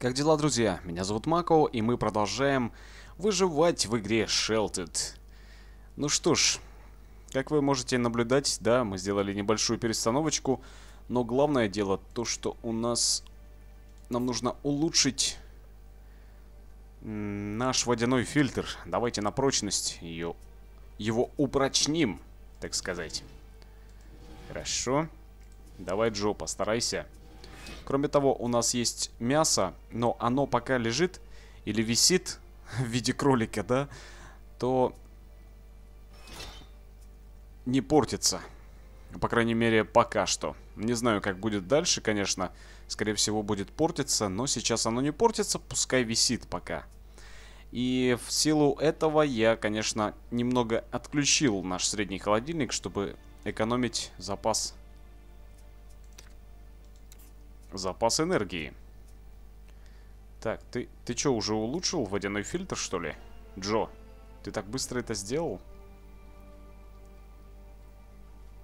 Как дела, друзья? Меня зовут Мако, и мы продолжаем выживать в игре Shelted. Ну что ж, как вы можете наблюдать, да, мы сделали небольшую перестановочку, но главное дело то, что у нас... Нам нужно улучшить наш водяной фильтр. Давайте на прочность ее... его упрочним, так сказать. Хорошо. Давай, Джо, постарайся. Кроме того, у нас есть мясо, но оно пока лежит или висит в виде кролика, да, то не портится. По крайней мере, пока что. Не знаю, как будет дальше, конечно. Скорее всего, будет портиться, но сейчас оно не портится, пускай висит пока. И в силу этого я, конечно, немного отключил наш средний холодильник, чтобы экономить запас Запас энергии. Так, ты, ты что, уже улучшил водяной фильтр, что ли? Джо, ты так быстро это сделал?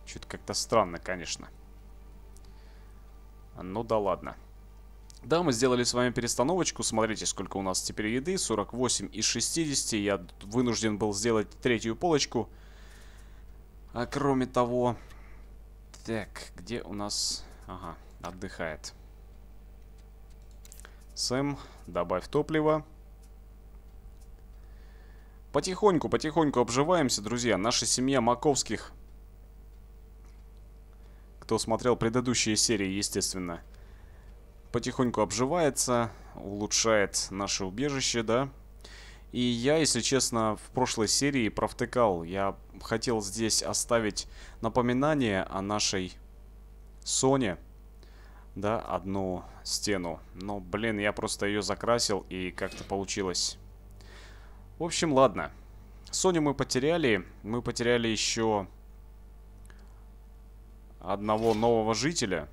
Чуть как-то странно, конечно. Ну да ладно. Да, мы сделали с вами перестановочку. Смотрите, сколько у нас теперь еды. 48 из 60. Я вынужден был сделать третью полочку. А кроме того... Так, где у нас... Ага, отдыхает. Сэм, добавь топливо. Потихоньку, потихоньку обживаемся, друзья. Наша семья Маковских. Кто смотрел предыдущие серии, естественно. Потихоньку обживается, улучшает наше убежище, да. И я, если честно, в прошлой серии провтыкал. Я хотел здесь оставить напоминание о нашей Соне да, одну стену. Но, блин, я просто ее закрасил и как-то получилось. В общем, ладно. Соню мы потеряли. Мы потеряли еще одного нового жителя.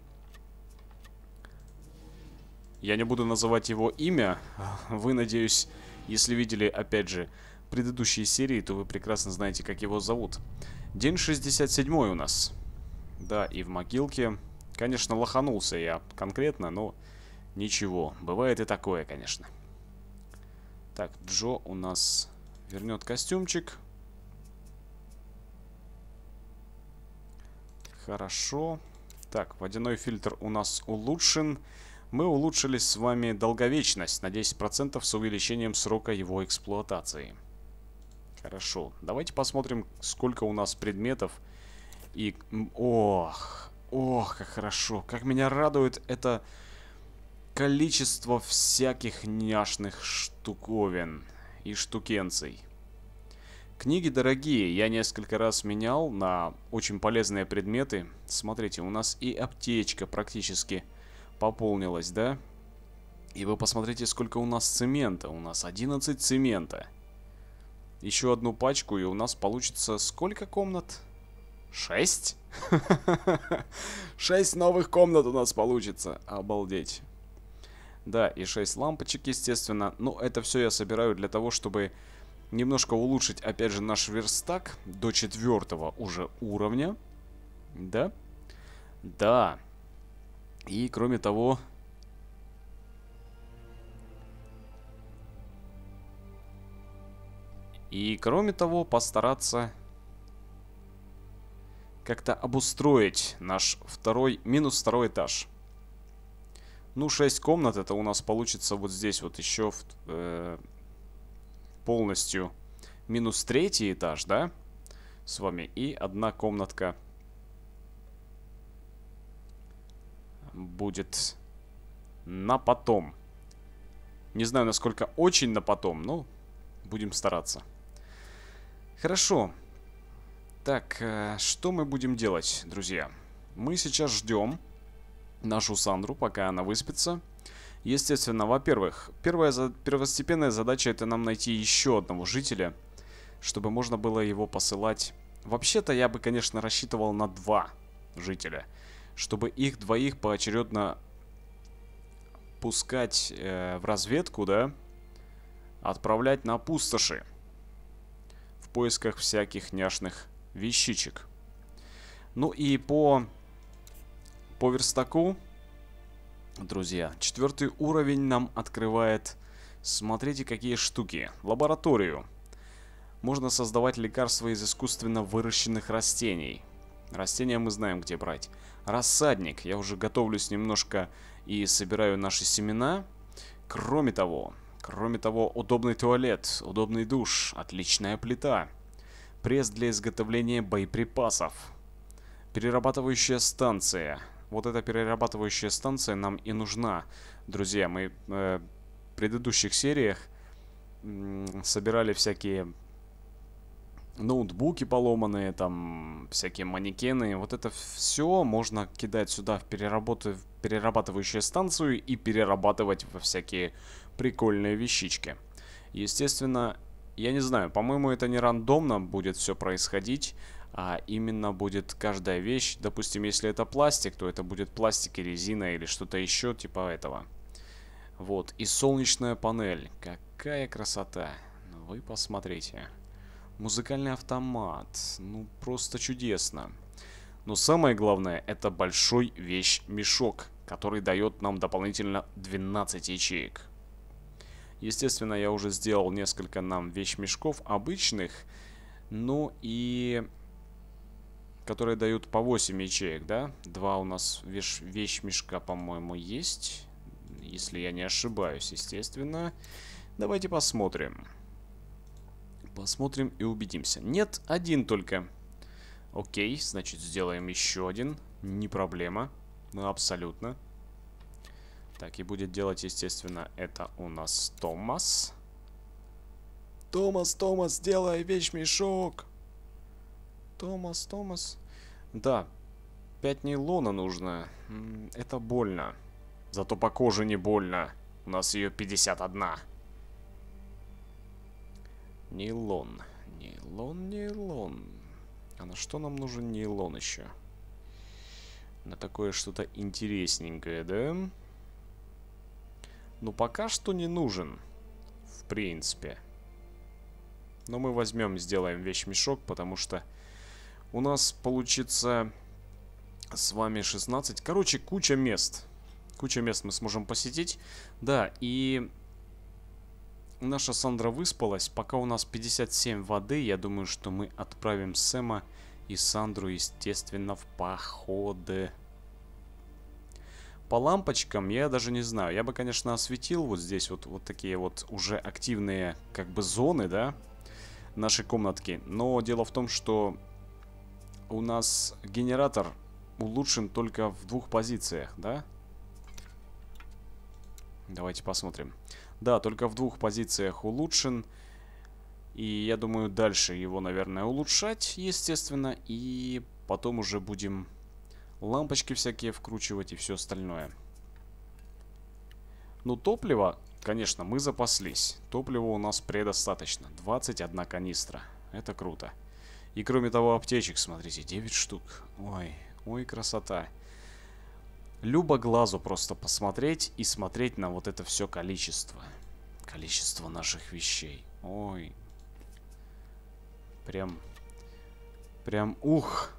Я не буду называть его имя. Вы, надеюсь, если видели, опять же, предыдущие серии, то вы прекрасно знаете, как его зовут. День 67 у нас. Да, и в могилке Конечно, лоханулся я конкретно, но ничего. Бывает и такое, конечно. Так, Джо у нас вернет костюмчик. Хорошо. Так, водяной фильтр у нас улучшен. Мы улучшили с вами долговечность на 10% с увеличением срока его эксплуатации. Хорошо. Давайте посмотрим, сколько у нас предметов. И... Ох, Ох, как хорошо. Как меня радует это количество всяких няшных штуковин и штукенций. Книги дорогие, я несколько раз менял на очень полезные предметы. Смотрите, у нас и аптечка практически пополнилась, да? И вы посмотрите, сколько у нас цемента. У нас 11 цемента. Еще одну пачку, и у нас получится сколько комнат? Шесть? Шесть новых комнат у нас получится. Обалдеть. Да, и шесть лампочек, естественно. Но ну, это все я собираю для того, чтобы немножко улучшить, опять же, наш верстак до четвертого уже уровня. Да? Да. И, кроме того... И, кроме того, постараться как-то обустроить наш второй, минус второй этаж. Ну, 6 комнат, это у нас получится вот здесь вот еще в, э, полностью минус третий этаж, да, с вами. И одна комнатка будет на потом. Не знаю, насколько очень на потом, но будем стараться. Хорошо. Так, э, что мы будем делать, друзья? Мы сейчас ждем нашу Сандру, пока она выспится. Естественно, во-первых, первая первостепенная задача это нам найти еще одного жителя, чтобы можно было его посылать. Вообще-то я бы, конечно, рассчитывал на два жителя, чтобы их двоих поочередно пускать э, в разведку, да, отправлять на пустоши в поисках всяких няшных вещичек. Ну и по, по верстаку, друзья, четвертый уровень нам открывает, смотрите, какие штуки. Лабораторию. Можно создавать лекарства из искусственно выращенных растений. Растения мы знаем, где брать. Рассадник. Я уже готовлюсь немножко и собираю наши семена. Кроме того, кроме того, удобный туалет, удобный душ, отличная плита. Плита. Пресс для изготовления боеприпасов. Перерабатывающая станция. Вот эта перерабатывающая станция нам и нужна. Друзья, мы э, в предыдущих сериях э, собирали всякие ноутбуки поломанные, там всякие манекены. Вот это все можно кидать сюда в, переработу, в перерабатывающую станцию и перерабатывать во всякие прикольные вещички. Естественно, я не знаю, по-моему, это не рандомно будет все происходить, а именно будет каждая вещь. Допустим, если это пластик, то это будет пластик и резина или что-то еще типа этого. Вот, и солнечная панель. Какая красота. Ну, вы посмотрите. Музыкальный автомат. Ну, просто чудесно. Но самое главное, это большой вещь-мешок, который дает нам дополнительно 12 ячеек. Естественно, я уже сделал несколько нам вещмешков обычных. Ну и... Которые дают по 8 ячеек, да? Два у нас вещ вещмешка, по-моему, есть. Если я не ошибаюсь, естественно. Давайте посмотрим. Посмотрим и убедимся. Нет, один только. Окей, значит, сделаем еще один. Не проблема. Ну, абсолютно. Абсолютно. Так, и будет делать, естественно, это у нас Томас. Томас, Томас, сделай вещмешок. Томас, Томас. Да, 5 нейлона нужно. Это больно. Зато по коже не больно. У нас ее 51. Нейлон. Нейлон, нейлон. А на что нам нужен нейлон еще? На такое что-то интересненькое, да? Да. Ну пока что не нужен. В принципе. Но мы возьмем, сделаем вещь мешок, потому что у нас получится с вами 16. Короче, куча мест. Куча мест мы сможем посетить. Да, и наша Сандра выспалась. Пока у нас 57 воды, я думаю, что мы отправим Сэма и Сандру, естественно, в походы по лампочкам я даже не знаю. Я бы, конечно, осветил вот здесь вот, вот такие вот уже активные как бы зоны, да, нашей комнатки. Но дело в том, что у нас генератор улучшен только в двух позициях, да? Давайте посмотрим. Да, только в двух позициях улучшен. И я думаю, дальше его, наверное, улучшать, естественно. И потом уже будем лампочки всякие вкручивать и все остальное. Ну, топливо, конечно, мы запаслись. Топлива у нас предостаточно. 21 канистра. Это круто. И кроме того, аптечек, смотрите, 9 штук. Ой, ой, красота. Любо глазу просто посмотреть и смотреть на вот это все количество. Количество наших вещей. Ой. Прям... Прям ух...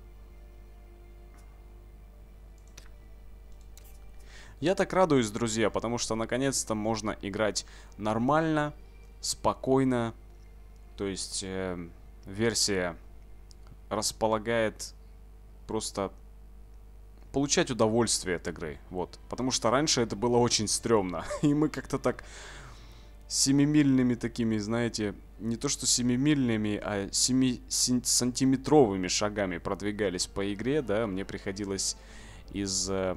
Я так радуюсь, друзья, потому что наконец-то можно играть нормально, спокойно. То есть э, версия располагает просто получать удовольствие от игры. Вот. Потому что раньше это было очень стрёмно. И мы как-то так семимильными такими, знаете, не то что семимильными, а семи сантиметровыми шагами продвигались по игре, да, мне приходилось из э,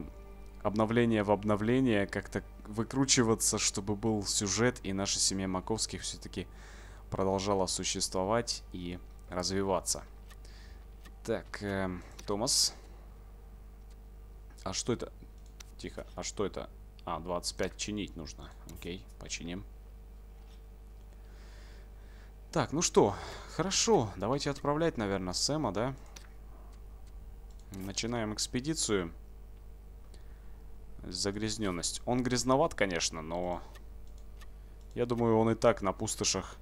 обновление в обновление как-то выкручиваться, чтобы был сюжет, и наша семья Маковских все-таки продолжала существовать и развиваться. Так, э, Томас. А что это? Тихо, а что это? А, 25 чинить нужно. Окей, починим. Так, ну что, хорошо, давайте отправлять, наверное, Сэма, да? Начинаем экспедицию. Экспедицию. Загрязненность. Он грязноват, конечно, но... Я думаю, он и так на пустошах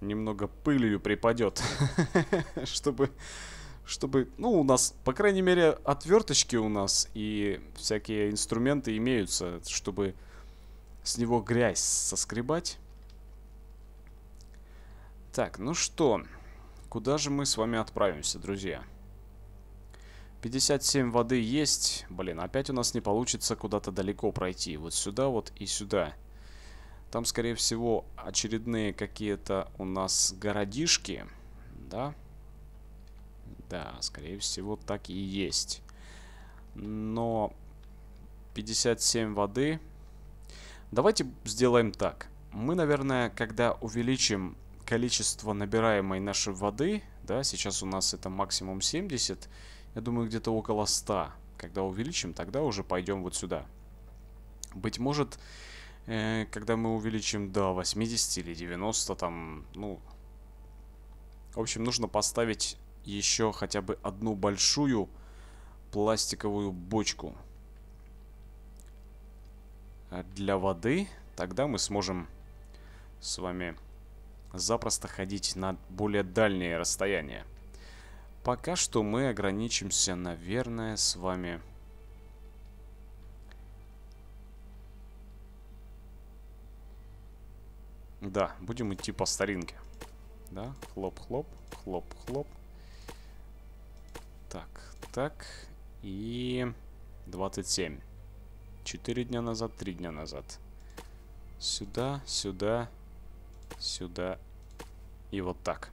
немного пылью припадет. Чтобы... Чтобы... Ну, у нас, по крайней мере, отверточки у нас и всякие инструменты имеются, чтобы с него грязь соскребать. Так, ну что... Куда же мы с вами отправимся, друзья? Друзья. 57 воды есть. Блин, опять у нас не получится куда-то далеко пройти. Вот сюда вот и сюда. Там, скорее всего, очередные какие-то у нас городишки. Да? Да, скорее всего, так и есть. Но 57 воды... Давайте сделаем так. Мы, наверное, когда увеличим количество набираемой нашей воды, да, сейчас у нас это максимум 70, я думаю, где-то около 100. Когда увеличим, тогда уже пойдем вот сюда. Быть может, э, когда мы увеличим до 80 или 90, там, ну... В общем, нужно поставить еще хотя бы одну большую пластиковую бочку для воды. Тогда мы сможем с вами запросто ходить на более дальние расстояния. Пока что мы ограничимся, наверное, с вами... Да, будем идти по старинке. Да, хлоп-хлоп, хлоп-хлоп. Так, так. И 27. 4 дня назад, 3 дня назад. Сюда, сюда, сюда и вот так.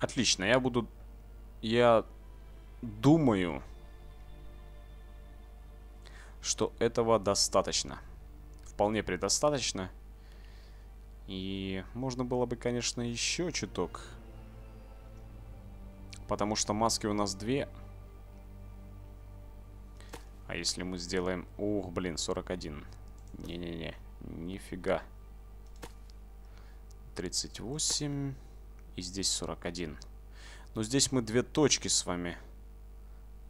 Отлично, я буду... Я думаю, что этого достаточно. Вполне предостаточно. И можно было бы, конечно, еще чуток. Потому что маски у нас две. А если мы сделаем... Ух, блин, 41. Не-не-не, нифига. 38 и здесь 41. Но здесь мы две точки с вами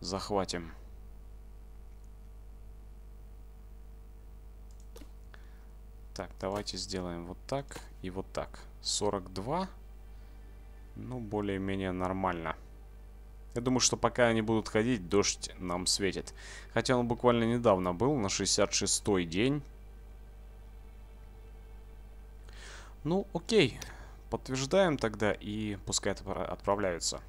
захватим. Так, давайте сделаем вот так и вот так. 42. Ну, более-менее нормально. Я думаю, что пока они будут ходить, дождь нам светит. Хотя он буквально недавно был, на 66-й день. Ну, окей. Окей. Подтверждаем тогда и пускай отправляются.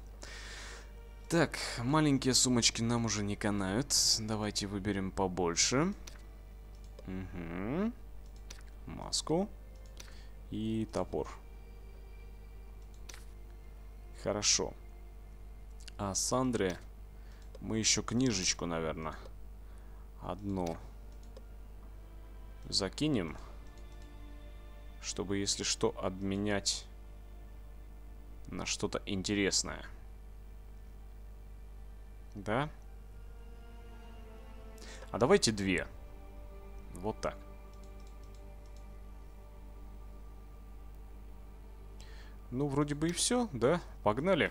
Так, маленькие сумочки нам уже не канают. Давайте выберем побольше. Угу. Маску. И топор. Хорошо. А Сандре мы еще книжечку, наверное, одну закинем, чтобы, если что, обменять на что-то интересное. Да? А давайте две. Вот так. Ну, вроде бы и все, да? Погнали.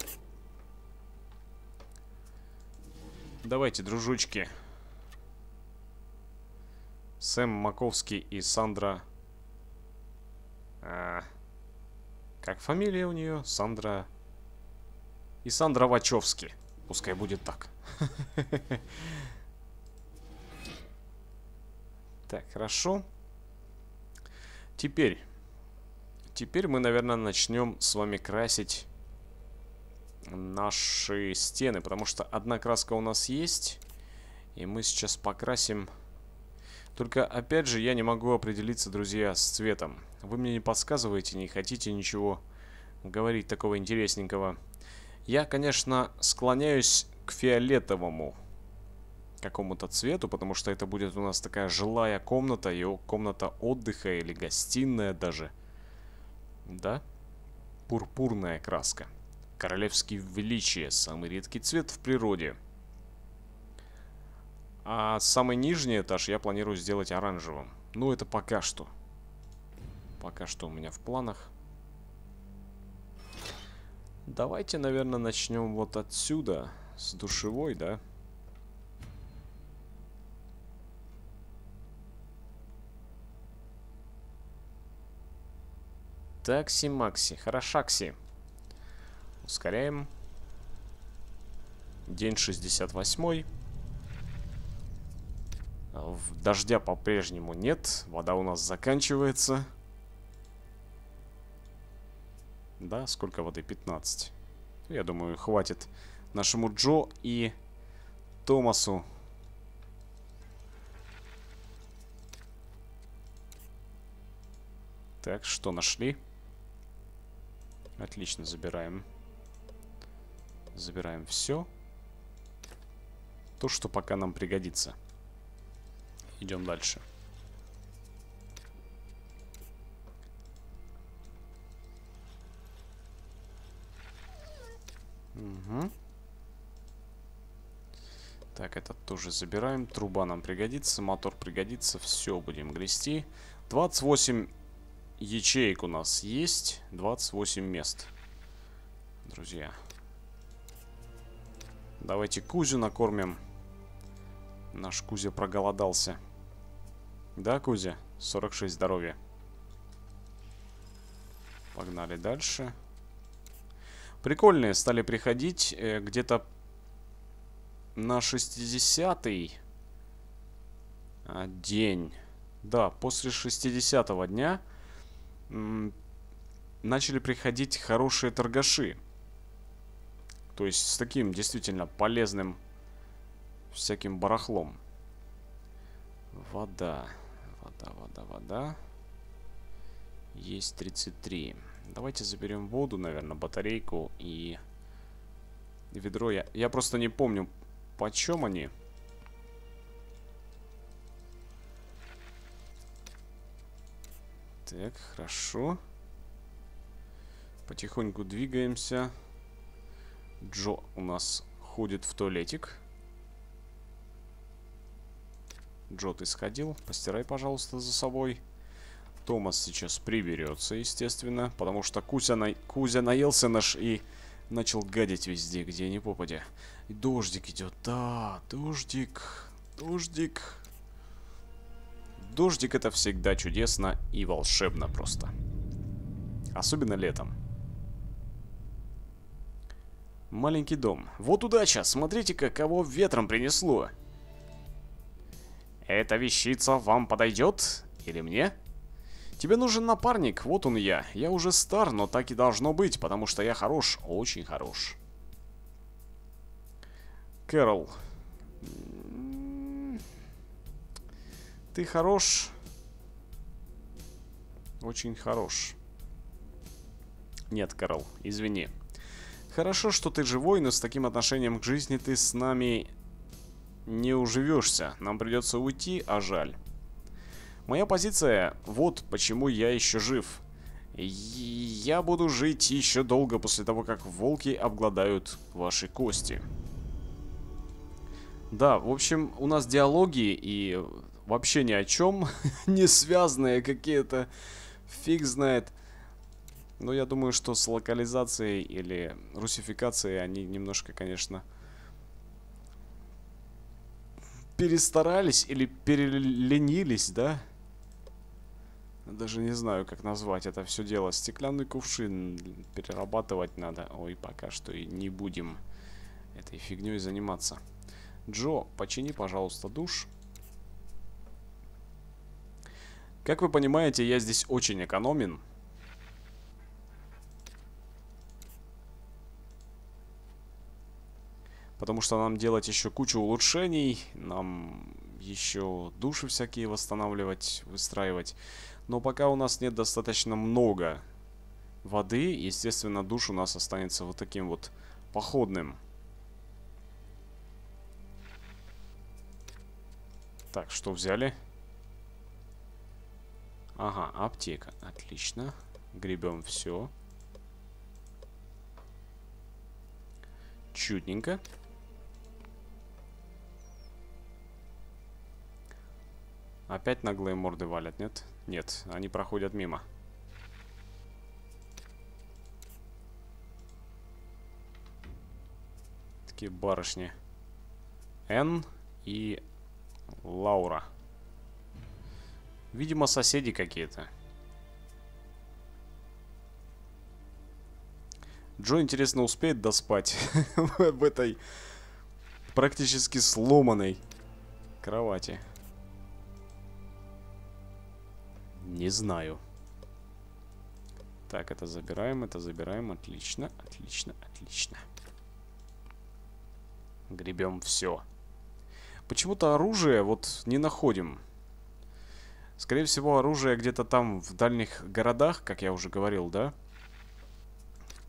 Давайте, дружочки. Сэм Маковский и Сандра... А, как фамилия у нее? Сандра... И Сандра Вачовски. Пускай будет так. Так, хорошо. Теперь. Теперь мы, наверное, начнем с вами красить наши стены. Потому что одна краска у нас есть. И мы сейчас покрасим только, опять же, я не могу определиться, друзья, с цветом. Вы мне не подсказываете, не хотите ничего говорить такого интересненького. Я, конечно, склоняюсь к фиолетовому какому-то цвету, потому что это будет у нас такая жилая комната, ее комната отдыха или гостиная даже. Да? Пурпурная краска. Королевский величие, самый редкий цвет в природе. А самый нижний этаж я планирую сделать оранжевым. Ну, это пока что. Пока что у меня в планах. Давайте, наверное, начнем вот отсюда. С душевой, да? Такси-макси. Хорошакси. Ускоряем. День 68. Дождя по-прежнему нет. Вода у нас заканчивается. Да, сколько воды? 15. Ну, я думаю, хватит нашему Джо и Томасу. Так, что нашли? Отлично, забираем. Забираем все. То, что пока нам пригодится. Идем дальше. Угу. Так, это тоже забираем. Труба нам пригодится, мотор пригодится. Все будем грести. 28 ячеек у нас есть. 28 мест. Друзья. Давайте Кузю накормим. Наш Кузя проголодался. Да, Кузя? 46 здоровья. Погнали дальше. Прикольные стали приходить э, где-то на 60-й а, день. Да, после 60-го дня начали приходить хорошие торгаши. То есть с таким действительно полезным всяким барахлом. Вода. Вода, вода, вода. Есть 33. Давайте заберем воду, наверное, батарейку и ведро. Я, я просто не помню, почем они. Так, хорошо. Потихоньку двигаемся. Джо у нас ходит в туалетик. Джо, ты сходил? Постирай, пожалуйста, за собой. Томас сейчас приберется, естественно, потому что Кузя, на... Кузя наелся наш и начал гадить везде, где не попадя. И дождик идет, да, дождик, дождик. Дождик это всегда чудесно и волшебно просто. Особенно летом. Маленький дом. Вот удача, смотрите, каково ветром принесло. Эта вещица вам подойдет? Или мне? Тебе нужен напарник, вот он я. Я уже стар, но так и должно быть, потому что я хорош, очень хорош. Кэрол. М-м-м. Ты хорош. Очень хорош. Нет, Кэрол, извини. Хорошо, что ты живой, но с таким отношением к жизни ты с нами не уживешься. Нам придется уйти, а жаль. Моя позиция «Вот почему я еще жив». я буду жить еще долго после того, как волки обгладают ваши кости. Да, в общем, у нас диалоги и вообще ни о чем, не связанные какие-то, фиг знает. Но я думаю, что с локализацией или русификацией они немножко, конечно, перестарались или переленились, да? Даже не знаю, как назвать это все дело. Стеклянный кувшин перерабатывать надо. Ой, пока что и не будем этой фигней заниматься. Джо, почини, пожалуйста, душ. Как вы понимаете, я здесь очень экономен. потому что нам делать еще кучу улучшений, нам еще души всякие восстанавливать, выстраивать. Но пока у нас нет достаточно много воды, естественно, душ у нас останется вот таким вот походным. Так, что взяли? Ага, аптека. Отлично. Гребем все. Чудненько. Опять наглые морды валят, нет? Нет, они проходят мимо. Такие барышни. Н и Лаура. Видимо, соседи какие-то. Джо, интересно, успеет доспать в этой практически сломанной кровати. Не знаю. Так, это забираем, это забираем. Отлично, отлично, отлично. Гребем все. Почему-то оружие вот не находим. Скорее всего, оружие где-то там в дальних городах, как я уже говорил, да?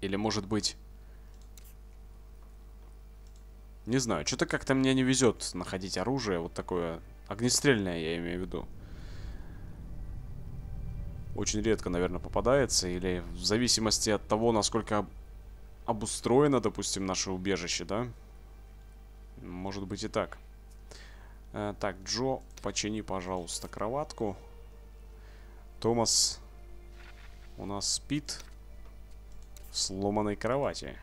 Или, может быть... Не знаю, что-то как-то мне не везет находить оружие вот такое. Огнестрельное, я имею в виду очень редко, наверное, попадается. Или в зависимости от того, насколько обустроено, допустим, наше убежище, да? Может быть и так. Э, так, Джо, почини, пожалуйста, кроватку. Томас у нас спит в сломанной кровати.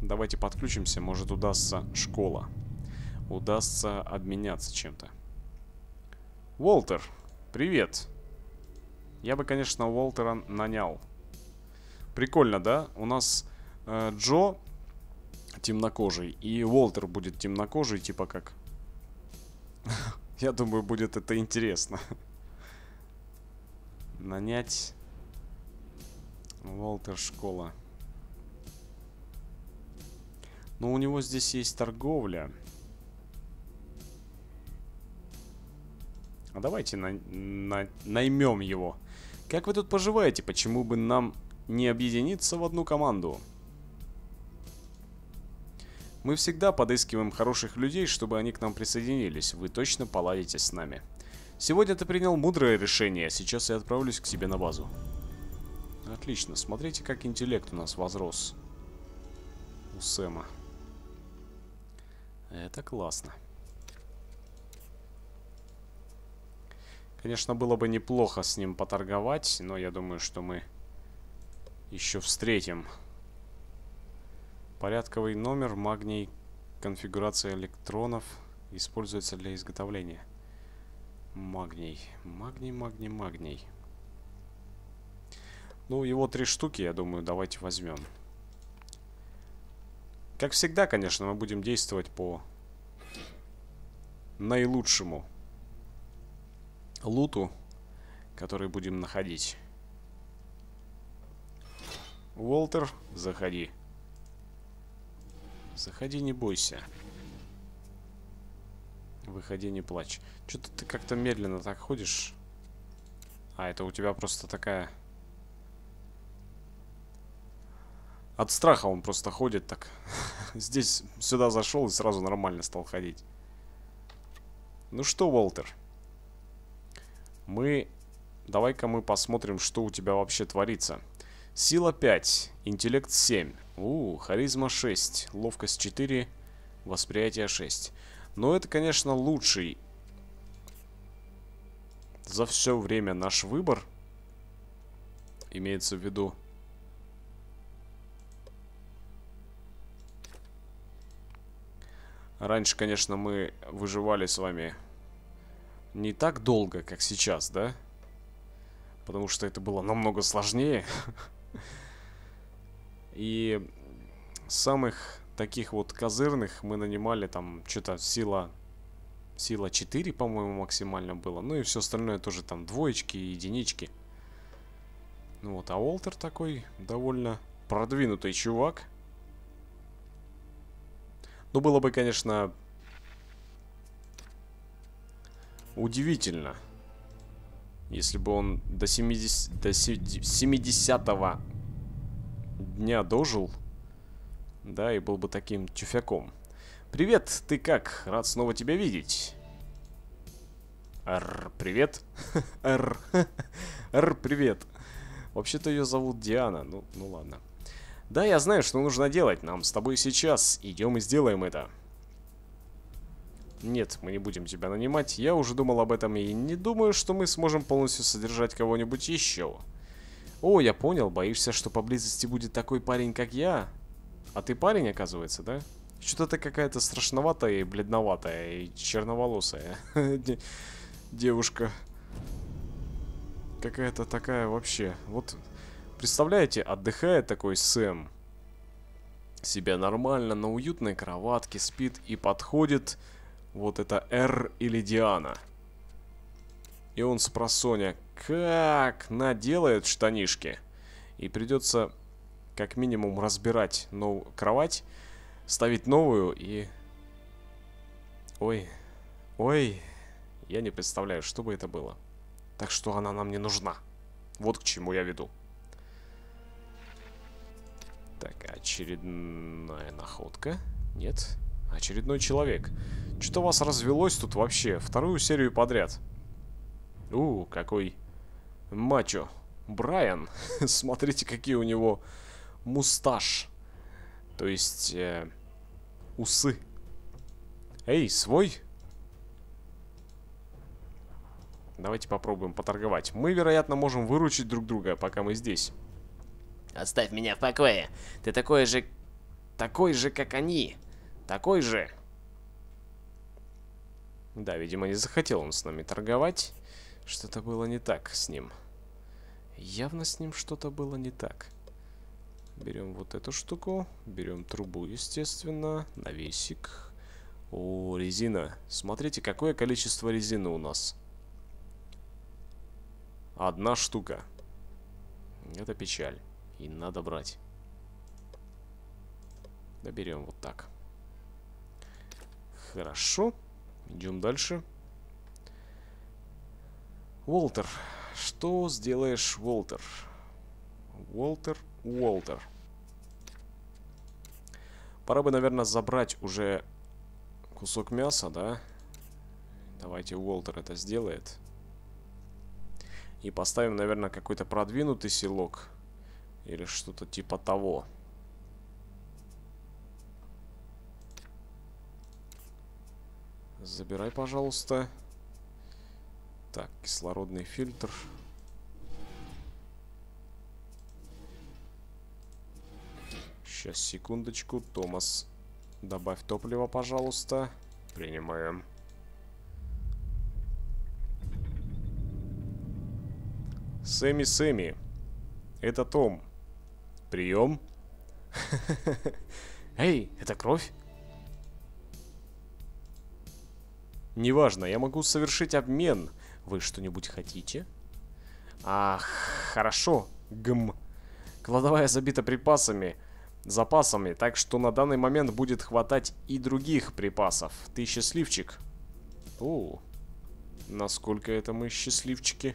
Давайте подключимся, может удастся школа. Удастся обменяться чем-то. Уолтер, привет. Я бы, конечно, Уолтера нанял. Прикольно, да? У нас э, Джо темнокожий и Уолтер будет темнокожий, типа как. Я думаю, будет это интересно. Нанять Уолтер школа. Но ну, у него здесь есть торговля. А давайте на, на, наймем его. Как вы тут поживаете? Почему бы нам не объединиться в одну команду? Мы всегда подыскиваем хороших людей, чтобы они к нам присоединились. Вы точно поладите с нами. Сегодня ты принял мудрое решение, а сейчас я отправлюсь к себе на базу. Отлично, смотрите, как интеллект у нас возрос. У Сэма. Это классно. Конечно, было бы неплохо с ним поторговать, но я думаю, что мы еще встретим. Порядковый номер, магний, конфигурация электронов используется для изготовления. Магний, магний, магний, магний. Ну, его три штуки, я думаю, давайте возьмем. Как всегда, конечно, мы будем действовать по наилучшему луту, который будем находить. Уолтер, заходи. Заходи, не бойся. Выходи, не плачь. Что-то ты как-то медленно так ходишь. А, это у тебя просто такая... От страха он просто ходит так. Здесь сюда зашел и сразу нормально стал ходить. Ну что, Уолтер? мы... Давай-ка мы посмотрим, что у тебя вообще творится. Сила 5, интеллект 7, у, харизма 6, ловкость 4, восприятие 6. Но это, конечно, лучший за все время наш выбор. Имеется в виду... Раньше, конечно, мы выживали с вами не так долго, как сейчас, да? Потому что это было намного сложнее. И самых таких вот козырных мы нанимали там что-то сила... Сила 4, по-моему, максимально было. Ну и все остальное тоже там двоечки и единички. Ну вот, а Уолтер такой довольно продвинутый чувак. Ну, было бы, конечно, Удивительно. Если бы он до 70, до 70 дня дожил, да, и был бы таким чуфяком. Привет, ты как? Рад снова тебя видеть. Р, привет. Р, Р, привет. Вообще-то ее зовут Диана, ну, ну ладно. Да, я знаю, что нужно делать. Нам с тобой сейчас. Идем и сделаем это. Нет, мы не будем тебя нанимать, я уже думал об этом и не думаю, что мы сможем полностью содержать кого-нибудь еще. О, я понял, боишься, что поблизости будет такой парень, как я? А ты парень, оказывается, да? Что-то ты какая-то страшноватая и бледноватая, и черноволосая девушка. Какая-то такая вообще. Вот, представляете, отдыхает такой Сэм. Себя нормально, на уютной кроватке спит и подходит вот это Р или Диана. И он с просоня как наделает штанишки. И придется как минимум разбирать нов... кровать, ставить новую и... Ой, ой, я не представляю, что бы это было. Так что она нам не нужна. Вот к чему я веду. Так, очередная находка. Нет. Очередной человек. Что у вас развелось тут вообще? Вторую серию подряд. У, какой мачо. Брайан. Смотрите, какие у него мусташ. То есть, э, усы. Эй, свой? Давайте попробуем поторговать. Мы, вероятно, можем выручить друг друга, пока мы здесь. Оставь меня в покое. Ты такой же... Такой же, как они. Такой же. Да, видимо, не захотел он с нами торговать. Что-то было не так с ним. Явно с ним что-то было не так. Берем вот эту штуку. Берем трубу, естественно. Навесик. О, резина. Смотрите, какое количество резины у нас. Одна штука. Это печаль. И надо брать. Доберем вот так. Хорошо. Идем дальше. Уолтер. Что сделаешь, Уолтер? Уолтер, Уолтер. Пора бы, наверное, забрать уже кусок мяса, да? Давайте Уолтер это сделает. И поставим, наверное, какой-то продвинутый селок. Или что-то типа того. Забирай, пожалуйста. Так, кислородный фильтр. Сейчас, секундочку. Томас, добавь топливо, пожалуйста. Принимаем. Сэмми, Сэмми. Это Том. Прием. Эй, это кровь? Неважно, я могу совершить обмен. Вы что-нибудь хотите? Ах, хорошо, гм. Кладовая забита припасами, запасами, так что на данный момент будет хватать и других припасов. Ты счастливчик. О, насколько это мы счастливчики.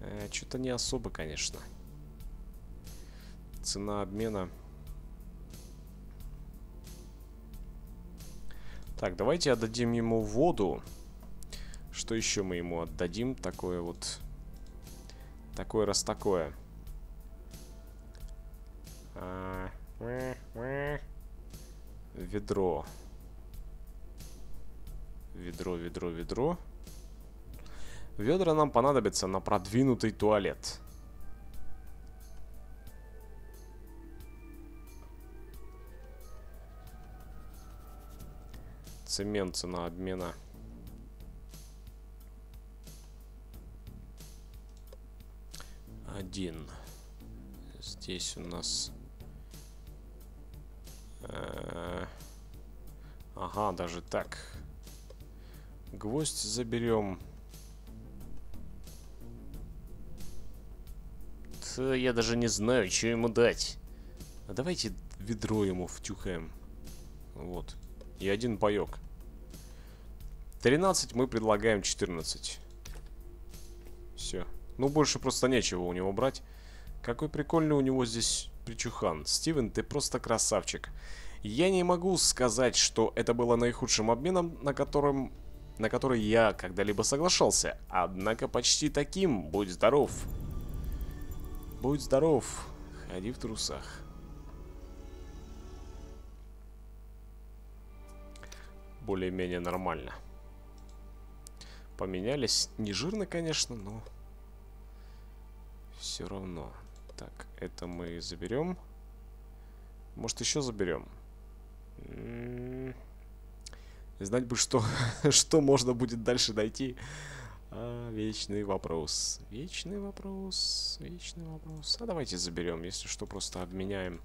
Э, Что-то не особо, конечно. Цена обмена Так, давайте отдадим ему воду. Что еще мы ему отдадим? Такое вот... Такое раз такое. А, ведро. Ведро, ведро, ведро. Ведра нам понадобится на продвинутый туалет. Цемент, цена обмена. Один. Здесь у нас... Э, ага, даже так. Гвоздь заберем. Т я даже не знаю, что ему дать. А давайте ведро ему втюхаем. Вот. И один паек. 13, мы предлагаем 14. Все. Ну, больше просто нечего у него брать. Какой прикольный у него здесь причухан. Стивен, ты просто красавчик. Я не могу сказать, что это было наихудшим обменом, на котором на который я когда-либо соглашался. Однако почти таким. Будь здоров. Будь здоров. Ходи в трусах. Более-менее нормально поменялись. Не жирно, конечно, но все равно. Так, это мы заберем. Может, еще заберем? М-м, знать бы, что, что можно будет дальше найти. А, вечный вопрос. Вечный вопрос. Вечный вопрос. А давайте заберем, если что, просто обменяем.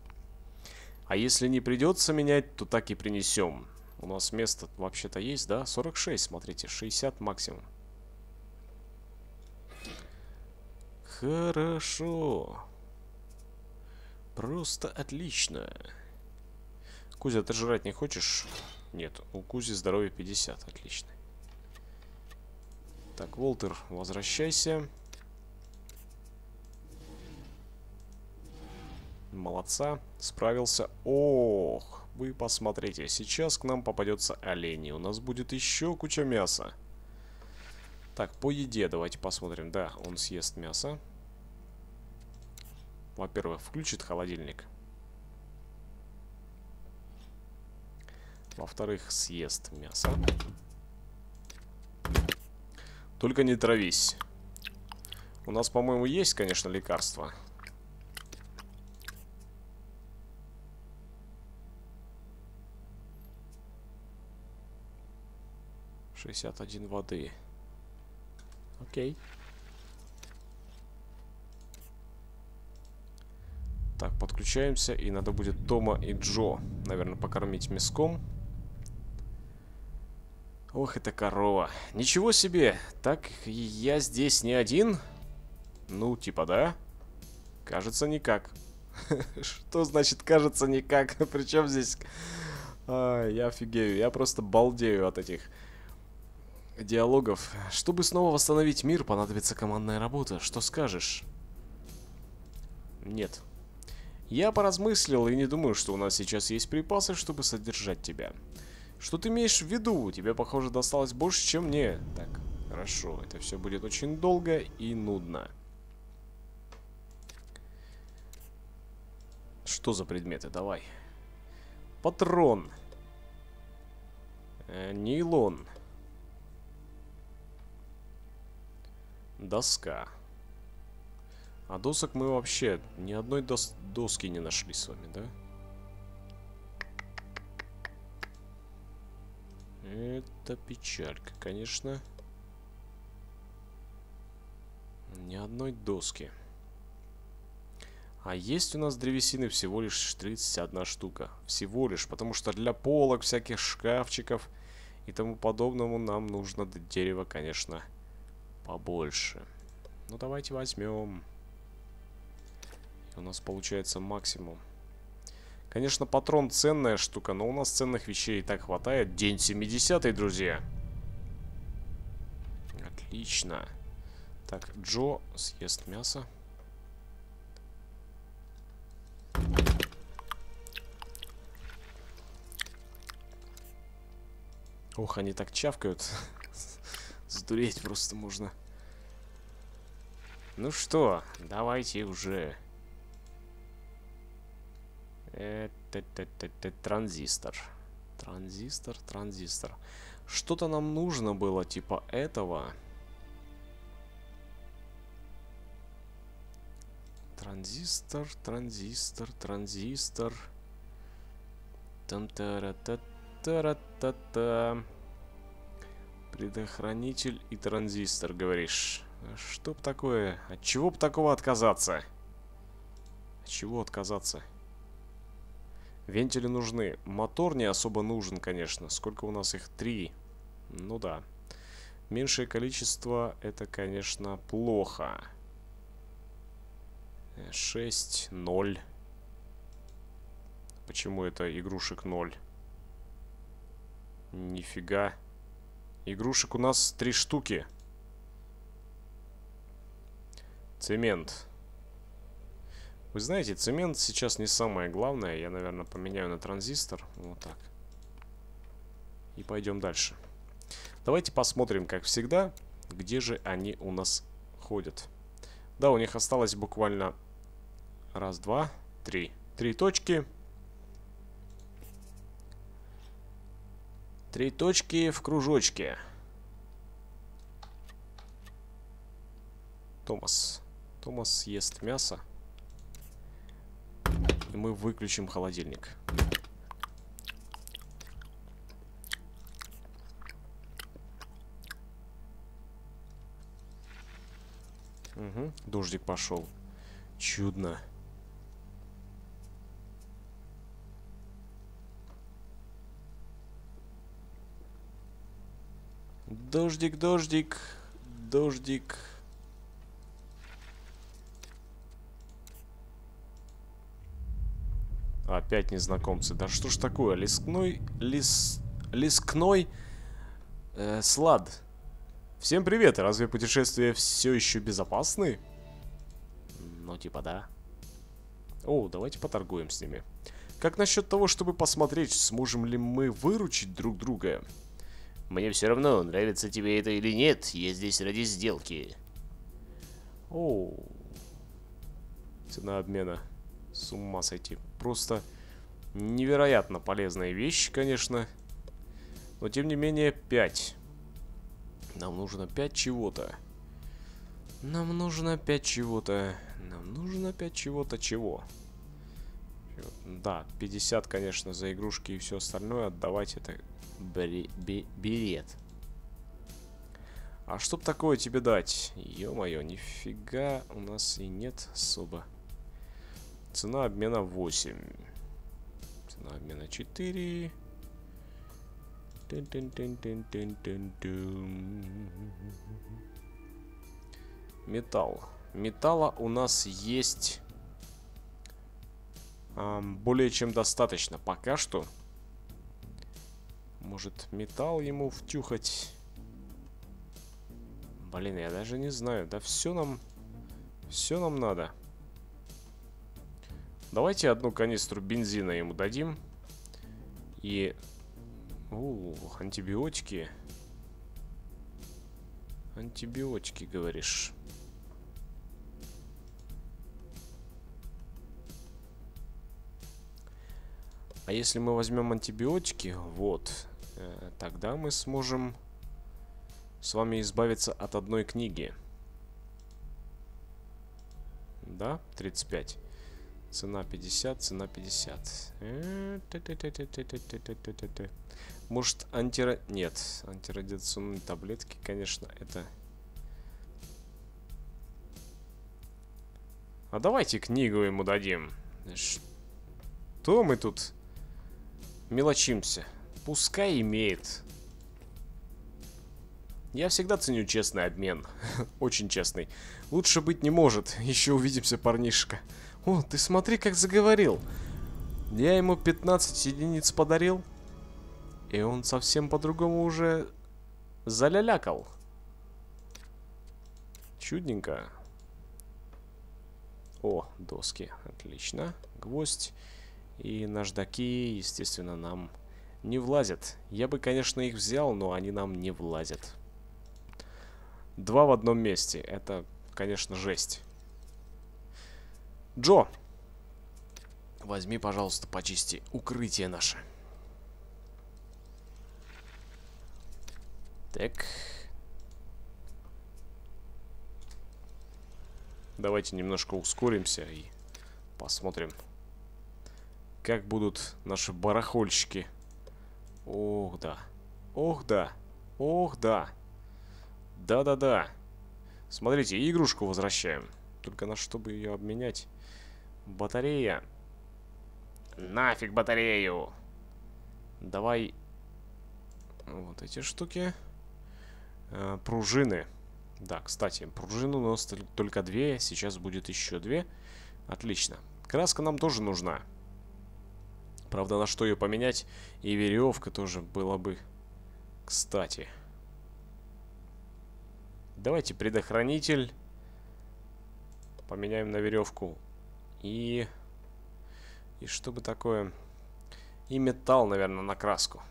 А если не придется менять, то так и принесем. У нас место вообще-то есть, да? 46, смотрите, 60 максимум. Хорошо. Просто отлично. Кузя, ты жрать не хочешь? Нет, у Кузи здоровье 50, отлично. Так, Волтер, возвращайся. Возвращайся. Молодца. Справился. Ох, вы посмотрите, сейчас к нам попадется олени. У нас будет еще куча мяса. Так, по еде давайте посмотрим. Да, он съест мясо. Во-первых, включит холодильник. Во-вторых, съест мясо. Только не травись. У нас, по-моему, есть, конечно, лекарства. 61 воды. Окей. Так, подключаемся. И надо будет Тома и Джо, наверное, покормить мяском. Ох, это корова. Ничего себе. Так, я здесь не один? Ну, типа, да. Кажется, никак. Что значит кажется никак? Причем здесь... А, я офигею. Я просто балдею от этих диалогов. Чтобы снова восстановить мир, понадобится командная работа. Что скажешь? Нет. Я поразмыслил и не думаю, что у нас сейчас есть припасы, чтобы содержать тебя. Что ты имеешь в виду? Тебе, похоже, досталось больше, чем мне. Так, хорошо. Это все будет очень долго и нудно. Что за предметы? Давай. Патрон. Э, нейлон. Доска. А досок мы вообще ни одной дос доски не нашли с вами, да? Это печалька, конечно. Ни одной доски. А есть у нас древесины всего лишь 31 штука. Всего лишь, потому что для полок, всяких шкафчиков и тому подобному нам нужно дерево, конечно, побольше. Ну, давайте возьмем. у нас получается максимум. Конечно, патрон ценная штука, но у нас ценных вещей и так хватает. День 70 друзья. Отлично. Так, Джо съест мясо. Ох, они так чавкают. сдуреть просто можно. Ну что, давайте уже. Это, это, это, это транзистор. Транзистор, транзистор. Что-то нам нужно было типа этого. Транзистор, транзистор, транзистор. Там-та-ра-та-та-ра-та-та. -та -та -та. Предохранитель и транзистор, говоришь. Что б такое? От чего б такого отказаться? От чего отказаться? Вентили нужны. Мотор не особо нужен, конечно. Сколько у нас их? Три. Ну да. Меньшее количество, это, конечно, плохо. 6, 0. Почему это игрушек 0? Нифига. Игрушек у нас три штуки. Цемент. Вы знаете, цемент сейчас не самое главное. Я, наверное, поменяю на транзистор. Вот так. И пойдем дальше. Давайте посмотрим, как всегда, где же они у нас ходят. Да, у них осталось буквально раз, два, три. Три точки. Три точки в кружочке. Томас. Томас ест мясо. И мы выключим холодильник. Угу, дождик пошел. Чудно. Дождик, дождик, дождик. Опять незнакомцы. Да что ж такое? лискной лис лискной Э, слад. Всем привет! Разве путешествия все еще безопасны? Ну, типа да. О, давайте поторгуем с ними. Как насчет того, чтобы посмотреть, сможем ли мы выручить друг друга? Мне все равно, нравится тебе это или нет, я здесь ради сделки. О, цена обмена с ума сойти. Просто невероятно полезная вещь, конечно. Но тем не менее 5. Нам нужно 5 чего-то. Нам нужно 5 чего-то. Нам нужно 5 чего-то чего. Да, 50, конечно, за игрушки и все остальное отдавать это бери, А что такое тебе дать? Ё-моё, нифига у нас и нет особо. Цена обмена 8. Цена обмена 4. Тын -тын -тын -тын -тын -тын Металл. Металла у нас есть э, более чем достаточно пока что. Может металл ему втюхать? Блин, я даже не знаю. Да все нам... Все нам Надо. Давайте одну канистру бензина ему дадим. И... У, антибиотики. Антибиотики, говоришь. А если мы возьмем антибиотики, вот, э, тогда мы сможем с вами избавиться от одной книги. Да, 35. Цена 50, цена 50. Может, антира... Нет, антирадиационные таблетки, конечно, это... А давайте книгу ему дадим. Что мы тут мелочимся? Пускай имеет. Я всегда ценю честный обмен. Очень честный. Лучше быть не может. Еще увидимся, парнишка. О, ты смотри, как заговорил. Я ему 15 единиц подарил. И он совсем по-другому уже залялякал. Чудненько. О, доски. Отлично. Гвоздь. И наждаки, естественно, нам не влазят. Я бы, конечно, их взял, но они нам не влазят. Два в одном месте. Это, конечно, жесть. Джо, возьми, пожалуйста, почисти укрытие наше. Так. Давайте немножко ускоримся и посмотрим, как будут наши барахольщики. Ох да. Ох да. Ох да. Да-да-да. Смотрите, игрушку возвращаем. Только на что бы ее обменять? Батарея. Нафиг батарею! Давай вот эти штуки. Э, пружины. Да, кстати, пружин у нас только две, сейчас будет еще две. Отлично. Краска нам тоже нужна. Правда, на что ее поменять? И веревка тоже была бы кстати. Давайте предохранитель поменяем на веревку. И... И чтобы такое? И металл, наверное, на краску.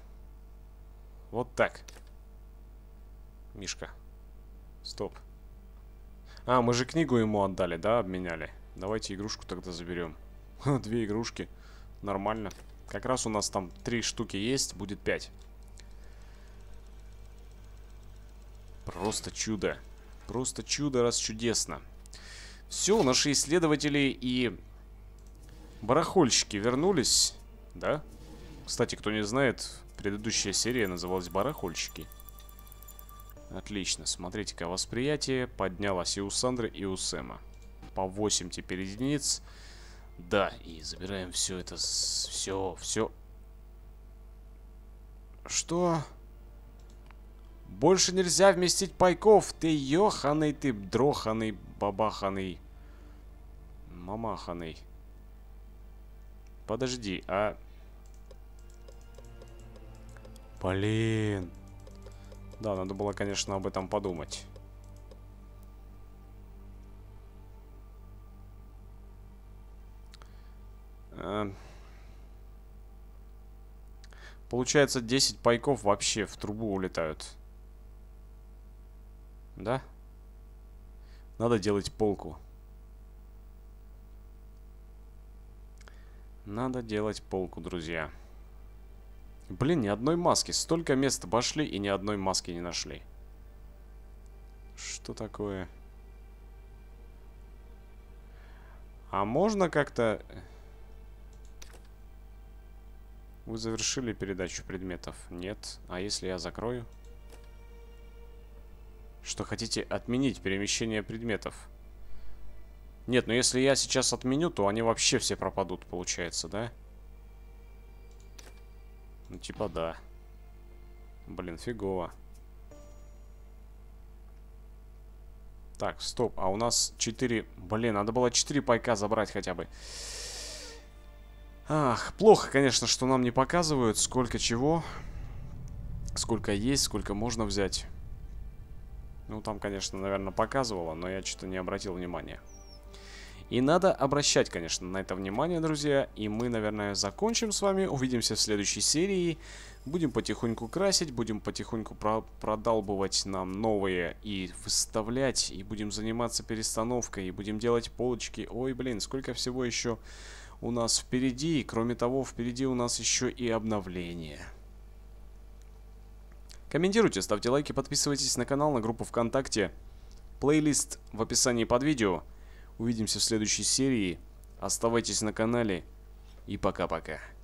Вот так. Мишка. Стоп. А, мы же книгу ему отдали, да, обменяли? Давайте игрушку тогда заберем. Две игрушки. Нормально. Как раз у нас там три штуки есть, будет пять. Просто чудо. Просто чудо раз чудесно. Все, наши исследователи и барахольщики вернулись, да? Кстати, кто не знает, предыдущая серия называлась «Барахольщики». Отлично, смотрите-ка, восприятие поднялось и у Сандры, и у Сэма. По 8 теперь единиц. Да, и забираем все это, все, все. Что? Больше нельзя вместить пайков, ты ёханый, ты дроханый, побаханный. Мамаханный. Подожди, а... Блин. Да, надо было, конечно, об этом подумать. Эм. Получается, 10 пайков вообще в трубу улетают. Да? Да. Надо делать полку. Надо делать полку, друзья. Блин, ни одной маски. Столько мест обошли и ни одной маски не нашли. Что такое? А можно как-то... Э, вы завершили передачу предметов? Нет. А если я закрою? что хотите отменить перемещение предметов. Нет, но ну если я сейчас отменю, то они вообще все пропадут, получается, да? Ну, типа да. Блин, фигово. Так, стоп, а у нас 4... Блин, надо было 4 пайка забрать хотя бы. Ах, плохо, конечно, что нам не показывают, сколько чего, сколько есть, сколько можно взять. Ну, там, конечно, наверное, показывало, но я что-то не обратил внимания. И надо обращать, конечно, на это внимание, друзья. И мы, наверное, закончим с вами. Увидимся в следующей серии. Будем потихоньку красить, будем потихоньку про продалбывать нам новые и выставлять. И будем заниматься перестановкой, и будем делать полочки. Ой, блин, сколько всего еще у нас впереди. И кроме того, впереди у нас еще и обновление. Комментируйте, ставьте лайки, подписывайтесь на канал, на группу ВКонтакте. Плейлист в описании под видео. Увидимся в следующей серии. Оставайтесь на канале и пока-пока.